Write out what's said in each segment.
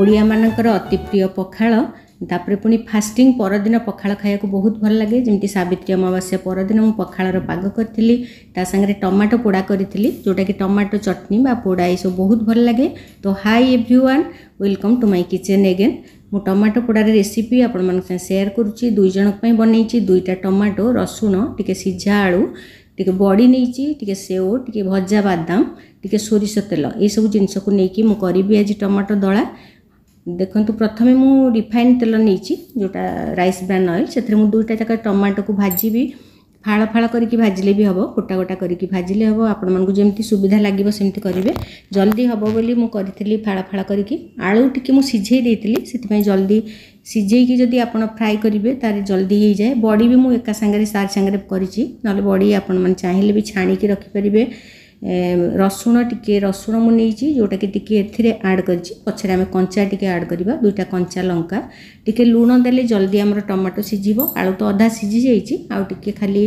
ଓଡ଼ିଆମାନଙ୍କର ଅତି ପ୍ରିୟ ପଖାଳ ତାପରେ ପୁଣି ଫାଷ୍ଟିଂ ପରଦିନ ପଖାଳ ଖାଇବାକୁ ବହୁତ ଭଲ ଲାଗେ ଯେମିତି ସାବିତ୍ରୀ ଅମାବାସ୍ୟା ପରଦିନ ମୁଁ ପଖାଳର ପାଗ କରିଥିଲି ତା ସାଙ୍ଗରେ ଟମାଟୋ ପୋଡ଼ା କରିଥିଲି ଯେଉଁଟାକି ଟମାଟୋ ଚଟନି ବା ପୋଡ଼ା ଏସବୁ ବହୁତ ଭଲ ଲାଗେ ତ hi everyone welcome to my kitchen again ମୁଁ ଟମାଟୋ ପୋଡ଼ାର ରେସିପି ଆପଣମାନଙ୍କ ସାଙ୍ଗେ ସେୟାର କରୁଛି ଦୁଇ ଜଣଙ୍କ ପାଇଁ ବନେଇଛି ଦୁଇଟା ଟମାଟୋ ରସୁଣ ଟିକେ ସିଝା ଆଳୁ ଟିକେ ବଡ଼ି ନେଇଛି ଟିକେ ସେଓ ଟିକେ ଭଜା ବାଦାମ ଟିକେ ସୋରିଷ ତେଲ ଏସବୁ ଜିନିଷକୁ ନେଇକି ମୁଁ କରିବି ଆଜି ଟମାଟୋ ଦଳା ଦେଖନ୍ତୁ ପ୍ରଥମେ ମୁଁ ରିଫାଇନ୍ ତେଲ ନେଇଛି ଯେଉଁଟା ରାଇସ୍ ବ୍ରାନ୍ ଅଏଲ୍ ସେଥିରେ ମୁଁ ଦୁଇଟା ଯାକ ଟମାଟୋକୁ ଭାଜିବି ଫାଳ ଫାଳ କରିକି ଭାଜିଲେ ବି ହେବ ଗୋଟା ଗୋଟା କରିକି ଭାଜିଲେ ହେବ ଆପଣମାନଙ୍କୁ ଯେମିତି ସୁବିଧା ଲାଗିବ ସେମିତି କରିବେ ଜଲ୍ଦି ହେବ ବୋଲି ମୁଁ କରିଥିଲି ଫାଳ ଫାଳ କରିକି ଆଳୁ ଟିକେ ମୁଁ ସିଝେଇ ଦେଇଥିଲି ସେଥିପାଇଁ ଜଲ୍ଦି ସିଝେଇକି ଯଦି ଆପଣ ଫ୍ରାଏ କରିବେ ତାହେଲେ ଜଲ୍ଦି ହେଇଯାଏ ବଡ଼ି ବି ମୁଁ ଏକା ସାଙ୍ଗରେ ସାର୍ ସାଙ୍ଗରେ କରିଛି ନହେଲେ ବଡ଼ି ଆପଣମାନେ ଚାହିଁଲେ ବି ଛାଣିକି ରଖିପାରିବେ ରସୁଣ ଟିକିଏ ରସୁଣ ମୁଁ ନେଇଛି ଯେଉଁଟାକି ଟିକିଏ ଏଥିରେ ଆଡ଼୍ କରିଛି ପଛରେ ଆମେ କଞ୍ଚା ଟିକିଏ ଆଡ଼୍ କରିବା ଦୁଇଟା କଞ୍ଚା ଲଙ୍କା ଟିକିଏ ଲୁଣ ଦେଲେ ଜଲ୍ଦି ଆମର ଟମାଟୋ ସିଝିବ ଆଳୁ ତ ଅଧା ସିଝି ଯାଇଛି ଆଉ ଟିକିଏ ଖାଲି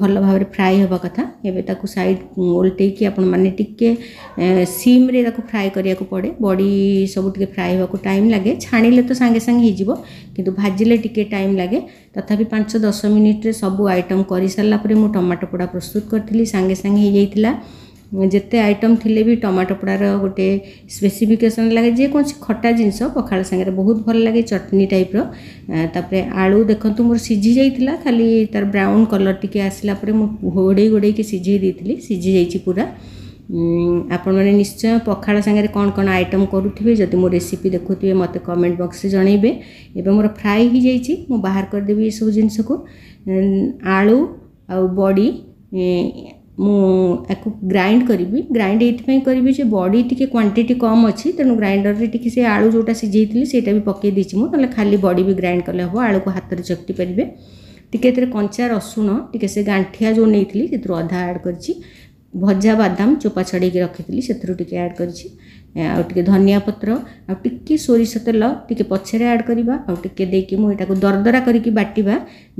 ଭଲ ଭାବରେ ଫ୍ରାଏ ହେବା କଥା ଏବେ ତାକୁ ସାଇଡ଼୍ ଓଲଟେଇକି ଆପଣମାନେ ଟିକିଏ ସିମ୍ରେ ତାକୁ ଫ୍ରାଏ କରିବାକୁ ପଡ଼େ ବଡ଼ି ସବୁ ଟିକିଏ ଫ୍ରାଏ ହେବାକୁ ଟାଇମ୍ ଲାଗେ ଛାଣିଲେ ତ ସାଙ୍ଗେ ସାଙ୍ଗେ ହେଇଯିବ କିନ୍ତୁ ଭାଜିଲେ ଟିକିଏ ଟାଇମ୍ ଲାଗେ ତଥାପି ପାଞ୍ଚ ଦଶ ମିନିଟ୍ରେ ସବୁ ଆଇଟମ୍ କରିସାରିଲା ପରେ ମୁଁ ଟମାଟୋ ପୋଡ଼ା ପ୍ରସ୍ତୁତ କରିଥିଲି ସାଙ୍ଗେ ସାଙ୍ଗେ ହେଇଯାଇଥିଲା ଯେତେ ଆଇଟମ୍ ଥିଲେ ବି ଟମାଟୋ ପୋଡ଼ାର ଗୋଟେ ସ୍ପେସିଫିକେସନ୍ ଲାଗେ ଯେକୌଣସି ଖଟା ଜିନିଷ ପଖାଳ ସାଙ୍ଗରେ ବହୁତ ଭଲ ଲାଗେ ଚଟନି ଟାଇପ୍ର ତାପରେ ଆଳୁ ଦେଖନ୍ତୁ ମୋର ସିଝି ଯାଇଥିଲା ଖାଲି ତା'ର ବ୍ରାଉନ୍ କଲର୍ ଟିକେ ଆସିଲା ପରେ ମୁଁ ଘୋଡ଼େଇ ଘୋଡ଼େଇକି ସିଝେଇ ଦେଇଥିଲି ସିଝି ଯାଇଛି ପୁରା ଆପଣମାନେ ନିଶ୍ଚୟ ପଖାଳ ସାଙ୍ଗରେ କ'ଣ କ'ଣ ଆଇଟମ୍ କରୁଥିବେ ଯଦି ମୋ ରେସିପି ଦେଖୁଥିବେ ମୋତେ କମେଣ୍ଟ ବକ୍ସରେ ଜଣାଇବେ ଏବେ ମୋର ଫ୍ରାଏ ହୋଇଯାଇଛି ମୁଁ ବାହାର କରିଦେବି ଏସବୁ ଜିନିଷକୁ ଆଳୁ ଆଉ ବଡ଼ି मुझे ग्राइंड करी ग्राइंड ये करी जो बड़ी टी क्वांटिटी कम अच्छी तेणु ग्राइंडर में टी आलू जो सीझे थी से पकईदेगी मुझे ना खाली बड़ी भी ग्राइंड कले हम आलू को हाथ से चकटी पारे टी ए कंचा रसुण टी से गांठिया जो नहीं अधा एड कर भजा बादाम चोपा छड़े रखी थी से एड करी ଆଉ ଟିକେ ଧନିଆ ପତ୍ର ଆଉ ଟିକେ ସୋରିଷ ତେଲ ଟିକେ ପଛରେ ଆଡ଼୍ କରିବା ଆଉ ଟିକେ ଦେଇକି ମୁଁ ଏଟାକୁ ଦରଦରା କରିକି ବାଟିବା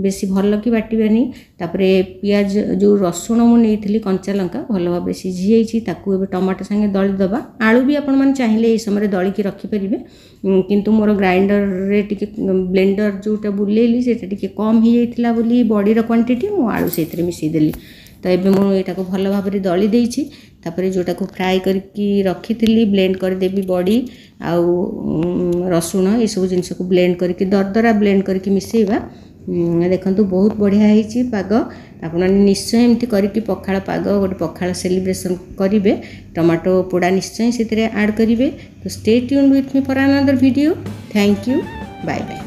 ବେଶୀ ଭଲ କି ବାଟିବାନି ତାପରେ ପିଆଜ ଯେଉଁ ରସୁଣ ମୁଁ ନେଇଥିଲି କଞ୍ଚା ଲଙ୍କା ଭଲ ଭାବରେ ସିଝିଯାଇଛି ତାକୁ ଏବେ ଟମାଟୋ ସାଙ୍ଗେ ଦଳି ଦେବା ଆଳୁ ବି ଆପଣମାନେ ଚାହିଁଲେ ଏହି ସମୟରେ ଦଳିକି ରଖିପାରିବେ କିନ୍ତୁ ମୋର ଗ୍ରାଇଣ୍ଡରରେ ଟିକେ ବ୍ଲେଣ୍ଡର ଯେଉଁଟା ବୁଲେଇଲି ସେଇଟା ଟିକେ କମ୍ ହେଇଯାଇଥିଲା ବୋଲି ବଡ଼ିର କ୍ୱାଣ୍ଟିଟି ମୁଁ ଆଳୁ ସେଇଥିରେ ମିଶାଇ ଦେଲି ତ ଏବେ ମୁଁ ଏଇଟାକୁ ଭଲ ଭାବରେ ଦଳି ଦେଇଛି ତାପରେ ଯେଉଁଟାକୁ ଫ୍ରାଏ କରିକି ରଖିଥିଲି ବ୍ଲେଣ୍ଡ କରିଦେବି ବଡ଼ି ଆଉ ରସୁଣ ଏସବୁ ଜିନିଷକୁ ବ୍ଲେଣ୍ଡ କରିକି ଦରଦରା ବ୍ଲେଣ୍ଡ କରିକି ମିଶାଇବା ଦେଖନ୍ତୁ ବହୁତ ବଢ଼ିଆ ହେଇଛି ପାଗ ଆପଣମାନେ ନିଶ୍ଚୟ ଏମିତି କରିକି ପଖାଳ ପାଗ ଗୋଟେ ପଖାଳ ସେଲିବ୍ରେସନ୍ କରିବେ ଟମାଟୋ ପୋଡ଼ା ନିଶ୍ଚୟ ସେଥିରେ ଆଡ଼୍ କରିବେ ତ stay tune with me for another video thank you bye bye